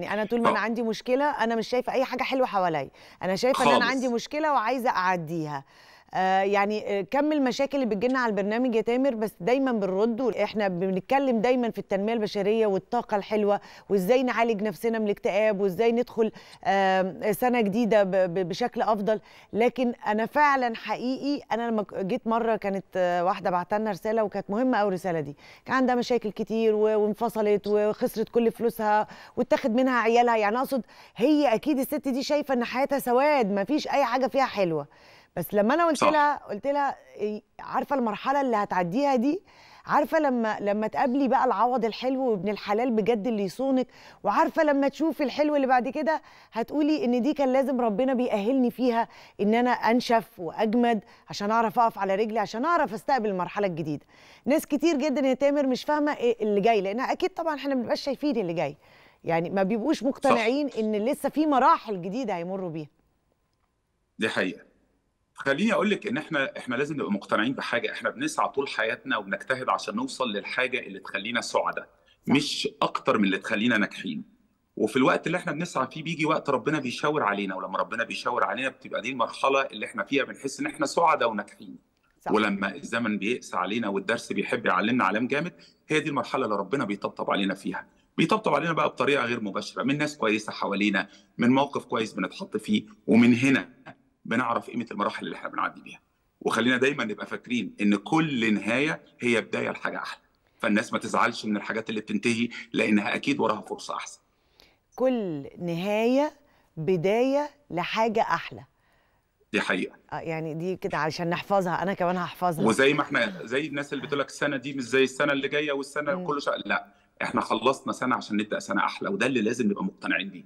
يعني انا طول ما انا آه. عندي مشكله انا مش شايفه اي حاجه حلوه حواليا انا شايفه خالص. ان انا عندي مشكله وعايزه اعديها آه، يعني آه، كم المشاكل اللي بتجينا على البرنامج يا تامر بس دايما بنرد احنا بنتكلم دايما في التنميه البشريه والطاقه الحلوه وازاي نعالج نفسنا من الاكتئاب وازاي ندخل سنه جديده بشكل افضل لكن انا فعلا حقيقي انا لما جيت مره كانت آه، واحده بعت لنا رساله وكانت مهمه قوي الرساله دي كان عندها مشاكل كتير وانفصلت وخسرت كل فلوسها واتاخد منها عيالها يعني اقصد هي اكيد الست دي شايفه ان حياتها سواد ما فيش اي حاجه فيها حلوه بس لما انا قلت صح. لها قلت لها إيه، عارفه المرحله اللي هتعديها دي عارفه لما لما تقابلي بقى العوض الحلو وابن الحلال بجد اللي يصونك وعارفه لما تشوفي الحلو اللي بعد كده هتقولي ان دي كان لازم ربنا بيأهلني فيها ان انا انشف واجمد عشان اعرف اقف على رجلي عشان اعرف استقبل المرحله الجديده ناس كتير جدا يا تامر مش فاهمه إيه اللي جاي لانها اكيد طبعا احنا ما بنبقاش شايفين اللي جاي يعني ما بيبقوش مقتنعين صح. ان لسه في مراحل جديده هيمروا بيها دي حقيقه خليني اقول لك ان احنا احنا لازم نبقى مقتنعين بحاجه احنا بنسعى طول حياتنا وبنجتهد عشان نوصل للحاجه اللي تخلينا سعداء مش اكتر من اللي تخلينا ناجحين وفي الوقت اللي احنا بنسعى فيه بيجي وقت ربنا بيشاور علينا ولما ربنا بيشاور علينا بتبقى دي المرحله اللي احنا فيها بنحس ان احنا سعداء وناجحين ولما الزمن بيقسى علينا والدرس بيحب يعلمنا علام جامد هي دي المرحله اللي ربنا بيطبطب علينا فيها بيطبطب علينا بقى بطريقه غير مباشره من ناس كويسه حوالينا من موقف كويس بنتحط فيه ومن هنا بنعرف قيمه المراحل اللي احنا بنعدي بيها وخلينا دايما نبقى فاكرين ان كل نهايه هي بدايه لحاجه احلى فالناس ما تزعلش من الحاجات اللي بتنتهي لانها اكيد وراها فرصه احسن كل نهايه بدايه لحاجه احلى دي حقيقه آه يعني دي كده عشان نحفظها انا كمان هحفظها وزي ما احنا زي الناس اللي بتقول لك السنه دي مش زي السنه اللي جايه والسنه كل شيء لا احنا خلصنا سنه عشان نبدا سنه احلى وده اللي لازم نبقى مقتنعين بيه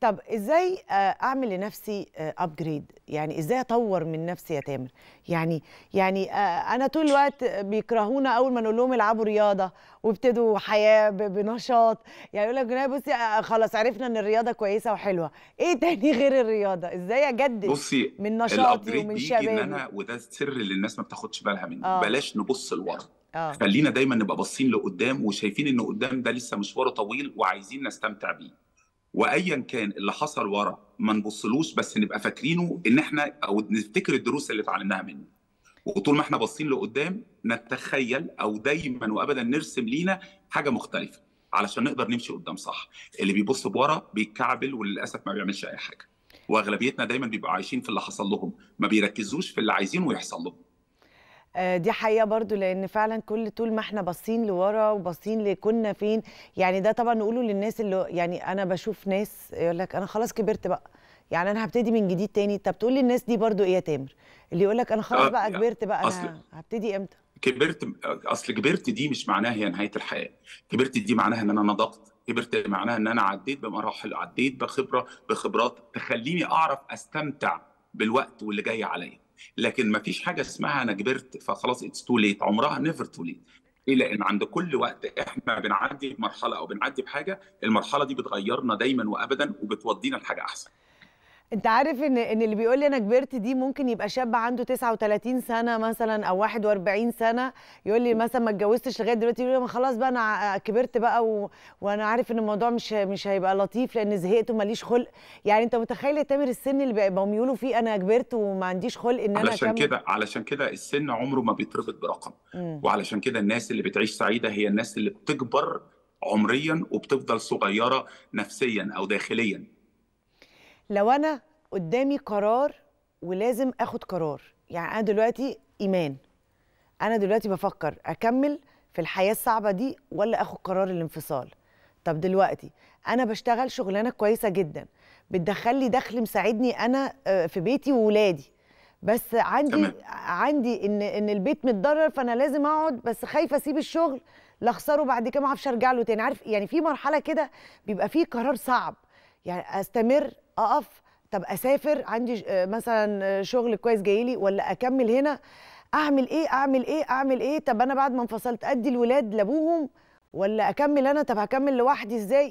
طب ازاي آه، اعمل لنفسي ابجريد آه، يعني ازاي اطور من نفسي يا تامر يعني يعني آه، انا طول الوقت بيكرهونا اول ما نقول لهم العبوا رياضه وابتدوا حياه بنشاط يعني يقول لك بصي خلاص عرفنا ان الرياضه كويسه وحلوه ايه تاني غير الرياضه ازاي اجدد بصي من نشاطي ومن شبابي ان انا وده السر اللي الناس ما بتاخدش بالها منه آه. بلاش نبص لورا آه. خلينا دايما نبقى باصين لقدام وشايفين ان قدام ده لسه مشواره طويل وعايزين نستمتع بيه وايا كان اللي حصل ورا ما نبصلوش بس نبقى فاكرينه ان احنا او نفتكر الدروس اللي اتعلمناها منه وطول ما احنا باصين لقدام نتخيل او دايما وابدا نرسم لينا حاجه مختلفه علشان نقدر نمشي قدام صح اللي بيبص بورا بيتكعبل وللاسف ما بيعملش اي حاجه واغلبيتنا دايما بيبقوا عايشين في اللي حصل لهم ما بيركزوش في اللي عايزينه يحصل لهم آه، دي حقيقه برضو لان فعلا كل طول ما احنا باصين لورا وباصين لكنا فين يعني ده طبعا نقوله للناس اللي يعني انا بشوف ناس يقول لك انا خلاص كبرت بقى يعني انا هبتدي من جديد تاني طب تقول للناس دي برضو ايه يا تامر اللي يقول لك انا خلاص بقى آه، كبرت بقى انا هبتدي امتى كبرت اصل كبرت دي مش معناها هي نهايه الحياه كبرت دي معناها ان انا نضجت كبرت معناها ان انا عديت بمراحل عديت بخبره بخبرات تخليني اعرف استمتع بالوقت واللي جاي عليا لكن ما فيش حاجه اسمها انا كبرت فخلاص اتس تو ليت عمرها نيفر تو ليت الى ان عند كل وقت احنا بنعدي بمرحله او بنعدي بحاجه المرحله دي بتغيرنا دايما وابدا وبتودينا لحاجه احسن انت عارف ان ان اللي بيقول لي انا كبرت دي ممكن يبقى شاب عنده 39 سنه مثلا او 41 سنه يقول لي مثلا ما اتجوزتش لغايه دلوقتي يقول لي ما خلاص بقى انا كبرت بقى و... وانا عارف ان الموضوع مش مش هيبقى لطيف لان زهقت وماليش خلق يعني انت متخيل يا تامر السن اللي بقوا يقولوا فيه انا كبرت وما عنديش خلق ان انا علشان كده علشان كده السن عمره ما بيتربط برقم مم. وعلشان كده الناس اللي بتعيش سعيده هي الناس اللي بتكبر عمريا وبتفضل صغيره نفسيا او داخليا لو انا قدامي قرار ولازم اخد قرار يعني انا دلوقتي ايمان انا دلوقتي بفكر اكمل في الحياه الصعبه دي ولا اخد قرار الانفصال طب دلوقتي انا بشتغل شغلانه كويسه جدا بتدخل لي دخل مساعدني انا آه، في بيتي وولادي بس عندي تمام. عندي ان ان البيت متضرر فانا لازم اقعد بس خايفه اسيب الشغل لاخسره بعد كده ما اعرفش ارجع له تاني عارف يعني في مرحله كده بيبقى فيه قرار صعب يعني استمر اقف طب اسافر عندي آه، مثلا آه، شغل كويس جايلي ولا اكمل هنا اعمل ايه اعمل ايه اعمل ايه طب انا بعد ما انفصلت ادي الولاد لابوهم ولا اكمل انا طب هكمل لوحدي ازاي